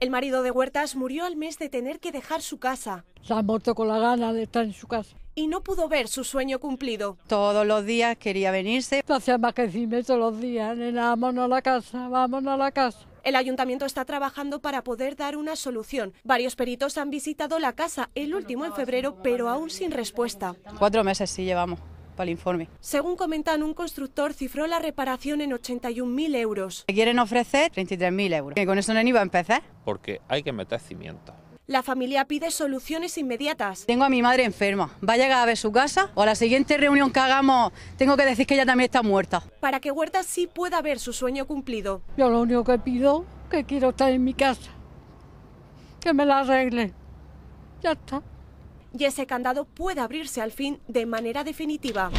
El marido de Huertas murió al mes de tener que dejar su casa. Se ha muerto con la gana de estar en su casa. Y no pudo ver su sueño cumplido. Todos los días quería venirse. No hacía más que decirme todos los días, nena, vámonos a la casa, vámonos a la casa. El ayuntamiento está trabajando para poder dar una solución. Varios peritos han visitado la casa, el último en febrero, pero aún sin respuesta. Cuatro meses sí llevamos el informe. Según comentan, un constructor cifró la reparación en 81.000 euros. quieren ofrecer 33.000 euros. Que con eso no iba a empezar. Porque hay que meter cimientos. La familia pide soluciones inmediatas. Tengo a mi madre enferma. Va a llegar a ver su casa o a la siguiente reunión que hagamos tengo que decir que ella también está muerta. Para que Huerta sí pueda ver su sueño cumplido. Yo lo único que pido que quiero estar en mi casa. Que me la arregle. Ya está y ese candado puede abrirse al fin de manera definitiva.